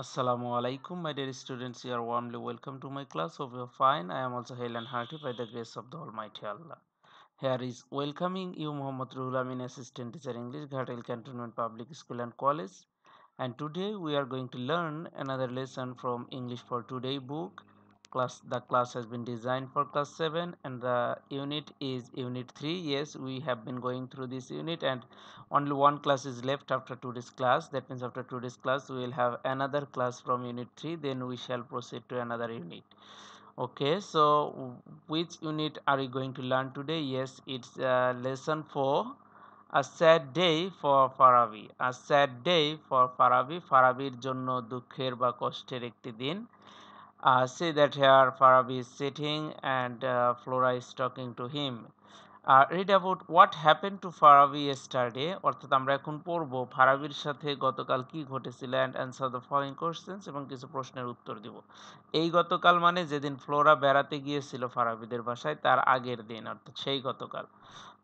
Assalamu alaikum my dear students you are warmly welcome to my class hope you are fine I am also hale and hearty by the grace of the almighty Allah here is welcoming you Muhammad Ruhul Amin assistant teacher English Ghatel Cantonment Public School and College and today we are going to learn another lesson from English for today book class the class has been designed for class 7 and the unit is unit 3 yes we have been going through this unit and only one class is left after today's class that means after today's class we will have another class from unit 3 then we shall proceed to another unit okay so which unit are we going to learn today yes it's uh, lesson 4 a sad day for farabi a sad day for farabi farabir জন্য dukher ba কষ্টের একটি din. uh, see that here Farabi is sitting and uh, Flora is talking to him. Uh, read about what happened to Farabi yesterday অর্থাৎ আমরা এখন পড়বো ফারাবির সাথে গতকাল কি ঘটেছিল and answer the following questions এবং কিছু প্রশ্নের উত্তর দিব এই গতকাল মানে যেদিন ফ্লোরা বেড়াতে গিয়েছিল ফারাবিদের বাসায় তার আগের দিন অর্থাৎ সেই গতকাল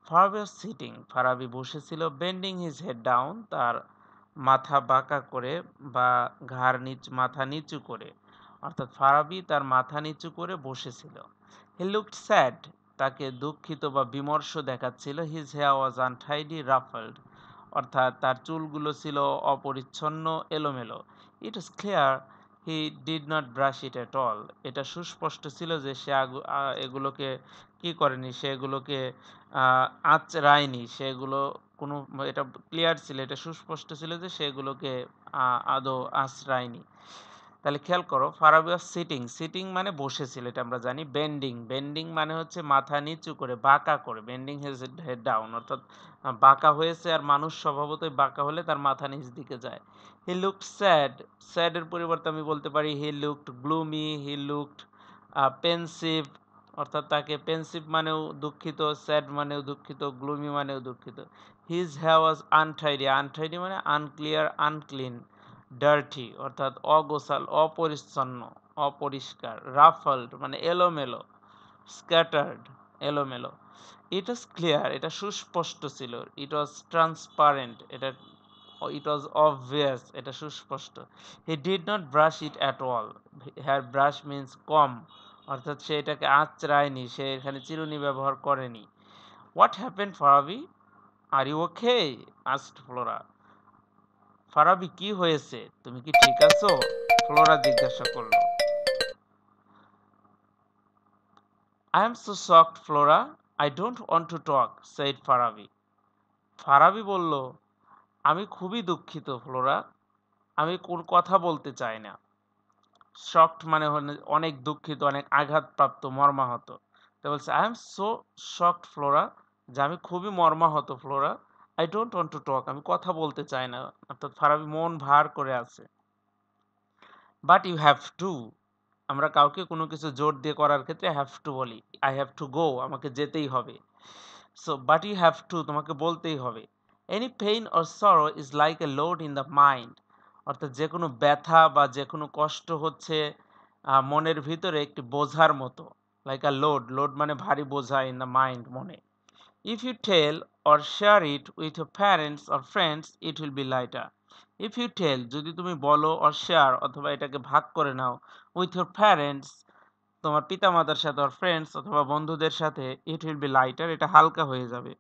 ফারাবি সিটিং ফারাবি বসেছিল বেন্ডিং হিজ হেড ডাউন তার মাথা বাঁকা করে বা ঘাড় নিচ মাথা নিচু করে অর্থাৎ ফারাবি তার মাথা নিচু করে বসেছিল হি লুকড স্যাড তাকে দুঃখিত বা বিমর্ষ দেখাচ্ছিল হিজ হেয়া ওয়াজ আনটাইডি রাফল্ড অর্থাৎ তার চুলগুলো ছিল অপরিচ্ছন্ন এলোমেলো it is clear he did not brush it at all এটা সুস্পষ্ট ছিল যে সে এগুলোকে কি করেনি সেগুলোকে আঁচড়ায়নি সেগুলো কোনো এটা ক্লিয়ার ছিল এটা সুস্পষ্ট ছিল যে সেগুলোকে আদৌ আঁচড়ায়নি তাহলে খেয়াল করো ফারাবি ওয়াজ সিটিং সিটিং মানে বসেছিল এটা আমরা জানি বেন্ডিং বেন্ডিং মানে হচ্ছে মাথা নিচু করে বাঁকা করে বেন্ডিং হেজ হেড ডাউন অর্থাৎ বাঁকা হয়েছে আর মানুষ স্বভাবতই বাঁকা হলে তার মাথা নিচ দিকে যায় হি লুক স্যাড স্যাডের পরিবর্তে আমি বলতে পারি he looked gloomy he looked pensive অর্থাৎ তাকে পেন্সিভ মানেও দুঃখিত স্যাড মানেও দুঃখিত গ্লুমি মানেও দুঃখিত হিজ হ্যাওয়াজ আনটাইডি আনটাইডি মানে আনক্লিয়ার আনক্লিন ডার্টি অর্থাৎ অগোছাল অপরিচ্ছন্ন অপরিষ্কার রাফল্ড মানে এলোমেলো স্ক্যাটার্ড এলোমেলো ইট ওয়াজ ক্লিয়ার এটা সুস্পষ্ট ছিল ইট ওয়াজ ট্রান্সপারেন্ট এটা ইট ওয়াজ অবভিয়াস এটা সুস্পষ্ট he did not brush it at all hair brush means comb অর্থাৎ সে এটাকে আঁচড়ায়নি সে এখানে চিরুনি ব্যবহার করেনি what happen Abi are you okay asked Flora Farabi কি হয়েছে তুমি কি ঠিক আছো ফ্লোরা জিজ্ঞাসা করলো I am so shocked Flora I don't want to talk said Farabi Farabi বলল আমি খুবই দুঃখিত ফ্লোরা আমি কোন কথা বলতে চাই না শকড মানে অনেক দুঃখিত অনেক আঘাতপ্রাপ্ত মর্মাহত তা বলছে I am so shocked Flora যে আমি খুবই মর্মাহত Flora I don't want to talk আমি কথা বলতে চাই না অর্থাৎ ফারাবি মন ভার করে আছে বাট ইউ হ্যাভ টু আমরা কাউকে কোনো কিছু জোর দিয়ে করার ক্ষেত্রে হ্যাভ টু বলি আই হ্যাভ টু গো আমাকে যেতেই হবে so but you have to তোমাকে বলতেই হবে any pain or sorrow is like a load in the mind অর্থাৎ যে কোনো ব্যথা বা যে কোনো কষ্ট হচ্ছে মনের ভিতরে একটি বোঝার মতো লাইক আ লোড লোড মানে ভারী বোঝা ইন দ্য মাইন্ড মনে If you tell or share it with your parents or friends, it will be lighter. If you tell যদি তুমি বলো or share অথবা এটাকে ভাগ করে নাও with your parents তোমার পিতামাতার সাথে or friends অথবা বন্ধুদের সাথে it will be lighter এটা হালকা হয়ে যাবে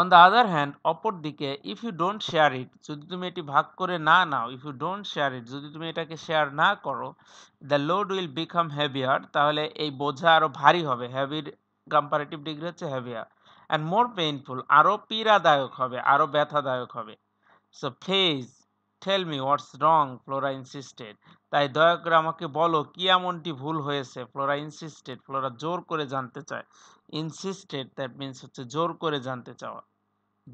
On the other hand, অপর দিকে if you don't share it, যদি তুমি এটি ভাগ করে না নাও if you don't share it, যদি তুমি এটাকে share না করো the load will become heavier, তাহলে এই বোঝা আরো ভারী হবে হ্যাভির কম্পারেটিভ ডিগ্রি হচ্ছে হেভিয়ার অ্যান্ড মোর পেইনফুল আরও পীড়াদায়ক হবে আরও ব্যথাদায়ক হবে so please tell me what's wrong Flora insisted তাই দয়া করে আমাকে বলো কি এমনটি ভুল হয়েছে ফ্লোরা ইনসিস্টেড ফ্লোরা জোর করে জানতে চায় ইনসিস্টেড দ্যাট মিন্স হচ্ছে জোর করে জানতে চাওয়া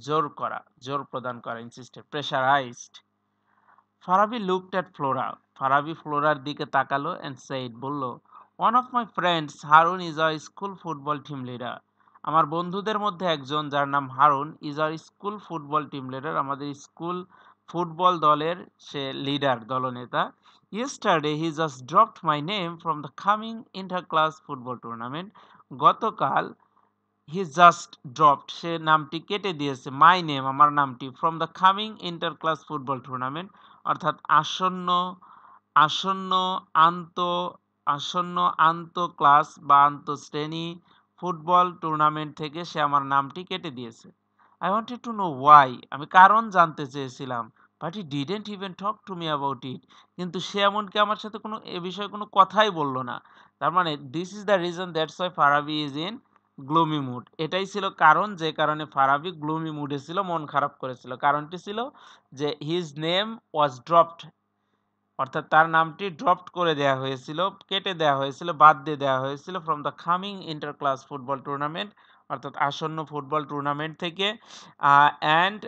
জোর করা জোর প্রদান করা insisted pressurised Farabi looked at Flora Farabi ফ্লোরার দিকে তাকালো অ্যান্ড সেইড বলল one of my friends Harun is a school football team leader আমার বন্ধুদের মধ্যে একজন যার নাম Harun is a school football team leader আমাদের স্কুল ফুটবল দলের সে লিডার দলনেতা yesterday he just dropped my name from the coming inter class football tournament গতকাল হি জাস্ট ড্রপড সে নামটি কেটে দিয়েছে মাই নেম আমার নামটি from the coming inter class football tournament অর্থাৎ আসন্ন আসন্ন আন্ত আসন্ন ক্লাস বা আন্তঃশ্রেণী ফুটবল টুর্নামেন্ট থেকে সে আমার নামটি কেটে দিয়েছে I wanted to know why আমি কারণ জানতে চেয়েছিলাম but he didn't even talk to me about it কিন্তু সে এমনকি আমার সাথে কোনো এ বিষয়ে কোনো কথাই বলল না তার মানে this is the reason that's why Farabi is in gloomy mood এটাই ছিল কারণ যে কারণে ফারাবি গ্লোমি মুডে ছিল মন খারাপ করেছিল কারণটি ছিল যে হিজ নেম ওয়াজ ড্রপড অর্থাৎ তার নামটি ড্রপড করে দেয়া হয়েছিল কেটে দেয়া হয়েছিল বাদ দিয়ে দেওয়া হয়েছিল from the coming inter class football tournament অর্থাৎ আসন্ন ফুটবল টুর্নামেন্ট থেকে and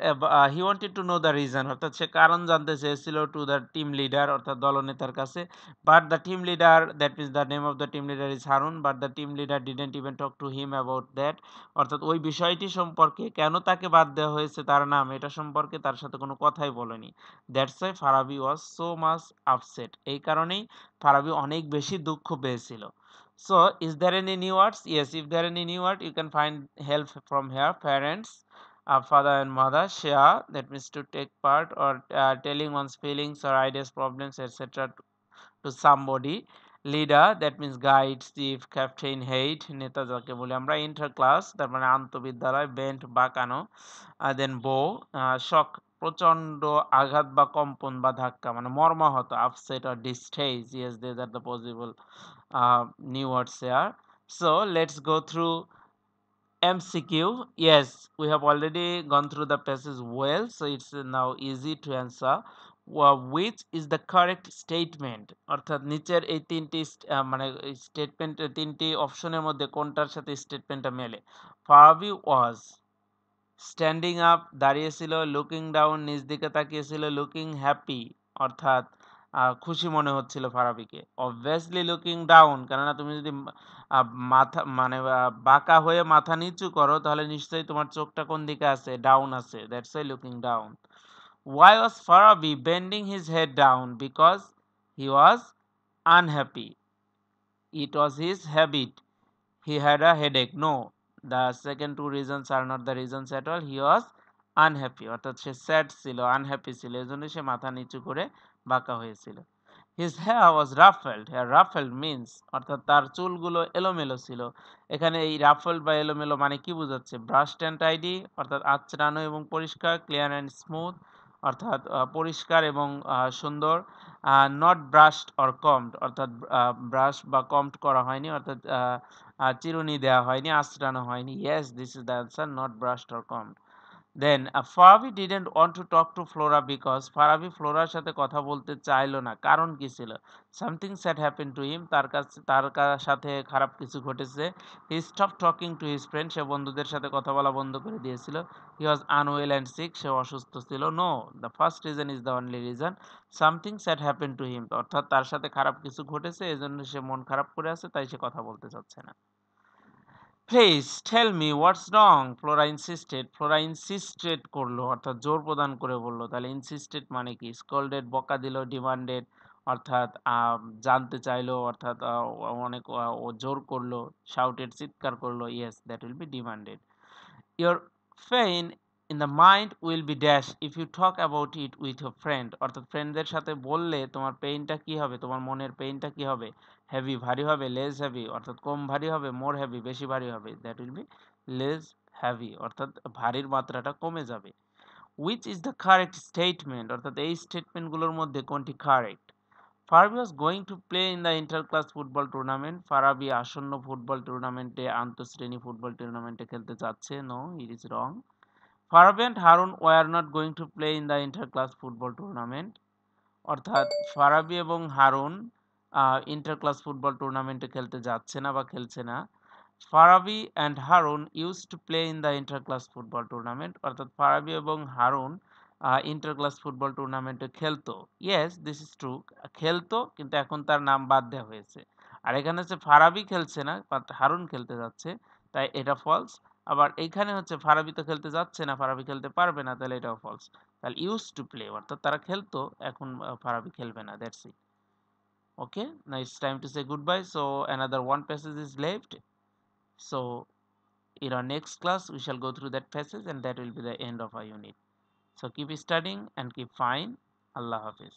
he wanted to know the reason অর্থাৎ সে কারণ জানতে চেয়েছিল টু দ্য টিম লিডার অর্থাৎ দলনেতার কাছে but the team leader that means the name of the team leader is Harun but the team leader didn't even talk to him about that অর্থাৎ ওই বিষয়টি সম্পর্কে কেন তাকে বাদ দেওয়া হয়েছে তার নাম এটা সম্পর্কে তার সাথে কোনো কথাই বলেনি that's why Farabi was so much upset এই কারণেই ফারাবি অনেক বেশি দুঃখ পেয়েছিল So, is there any new words? Yes, if there any new word, you can find help from here. Parents, uh, father and mother, share. That means to take part or uh, telling one's feelings or ideas, problems, etc. to somebody. Leader that means guide chief captain head নেতা যাকে বলি আমরা inter class তার মানে আন্তবিদ্যালয় bent বাঁকানো দেন বো শক প্রচণ্ড আঘাত বা কম্পন বা ধাক্কা মানে মর্মাহত আপসেট আর distressed yes they are the possible uh, new words here so let's go through MCQ yes we have already gone through the passage well so it's now easy to answer Well, which is the correct statement Or অর্থাৎ নিচের এই তিনটি মানে statement তিনটি অপশনের মধ্যে কোনটার সাথে স্টেটমেন্টটা মেলে ফারাবি ওয়াজ স্ট্যান্ডিং আপ দাঁড়িয়েছিল লুকিং ডাউন নিজ দিকে তাকিয়েছিল লুকিং হ্যাপি অর্থাৎ খুশি মনে হচ্ছিল ফারাবিকে অবভিয়াসলি লুকিং ডাউন কেননা তুমি যদি মাথা মানে বাঁকা হয়ে মাথা নিচু করো তাহলে নিশ্চয়ই তোমার চোখটা কোন দিকে আছে ডাউন আছে that's why looking down why was Farabi bending his head down because he was unhappy it was his habit he had a headache no the second two reasons are not the reasons at all he was unhappy অর্থাৎ সে sad ছিল unhappy ছিল এই জন্য সে মাথা নিচু করে বাঁকা হয়েছিল his hair was ruffled hair ruffled means অর্থাৎ তার চুলগুলো এলোমেলো ছিল এখানে এই রাফেল্ড বা এলোমেলো মানে কি বোঝাচ্ছে ব্রাশ অ্যান্ড টাইডি অর্থাৎ আচড়ানো এবং পরিষ্কার ক্লিয়ার অ্যান্ড স্মুথ অর্থাৎ পরিষ্কার এবং সুন্দর নট ব্রাশড অর কমড অর্থাৎ ব্রাশ বা কমড করা হয়নি অর্থাৎ চিরুনি দেওয়া হয়নি আঁচড়ানো হয়নি yes this is the answer not brushed or combed then Farabi didn't want to talk to Flora because Farabi ফ্লোরার সাথে কথা বলতে চাইলো না কারণ কি ছিল something sad happen to him তার কাছে তার সাথে খারাপ কিছু ঘটেছে he stop talking to his friend সে বন্ধুদের সাথে কথা বলা বন্ধ করে দিয়েছিল he was unwell and sick সে অসুস্থ ছিল no the first reason is the only reason something sad happen to him অর্থাৎ তার সাথে খারাপ কিছু ঘটেছে এজন্য সে মন খারাপ করে আছে তাই সে কথা বলতে চাচ্ছে না please tell me what's wrong Flora insisted Flora insisted করলো অর্থাৎ জোর প্রদান করে বললো তাহলে ইনসিস্টেড মানে কি স্কোল্ডেড বকা দিল ডিমান্ডেড অর্থাৎ জানতে চাইলো অর্থাৎ অনেক ও জোর করলো শাউটেড চিৎকার করলো yes that will be demanded your pain in the mind will be dash if you talk about it with your friend অর্থাৎ ফ্রেন্ডদের সাথে বললে তোমার পেইনটা কি হবে তোমার মনের পেইনটা কি হবে হেভি ভারী হবে লেস হেভি অর্থাৎ কম ভারী হবে মোর হেভি বেশি ভারী হবে that will be less heavy অর্থাৎ ভারীর মাত্রাটা কমে যাবে which is the correct statement অর্থাৎ এই স্টেটমেন্টগুলোর মধ্যে কোনটি correct Farabi was going to play in the inter class football tournament Farabi আসন্ন ফুটবল টুর্নামেন্টে আন্তঃশ্রেণী ফুটবল টুর্নামেন্টে খেলতে যাচ্ছে নো ইট ইজ রং ফারাবেন্ট Harun were not going to play in the inter class football tournament অর্থাৎ ফারাবি এবং হারুন ইন্টার ক্লাস ফুটবল টুর্নামেন্টে খেলতে যাচ্ছে না বা খেলছে না Farabi and Harun used to play in the inter class football tournament অর্থাৎ ফারাবি এবং হারুন ইন্টার ক্লাস ফুটবল টুর্নামেন্টে খেলতো ইয়েস দিস ইজ ট্রু খেলতো কিন্তু এখন তার নাম বাদ দেওয়া হয়েছে আর এখানে হচ্ছে ফারাবি খেলছে না বাট হারুন খেলতে যাচ্ছে তাই এটা ফলস আবার এইখানে হচ্ছে ফারাবি তো খেলতে যাচ্ছে না ফারাবি খেলতে পারবে না তাহলে এটাও ফলস তাহলে ইউজ টু প্লে অর্থাৎ তারা খেলতো এখন ফারাবি খেলবে না that's it okay now it's time to say goodbye so another one passage is left so in our next class we shall go through that passage and that will be the end of our unit so keep studying and keep fine allah hafiz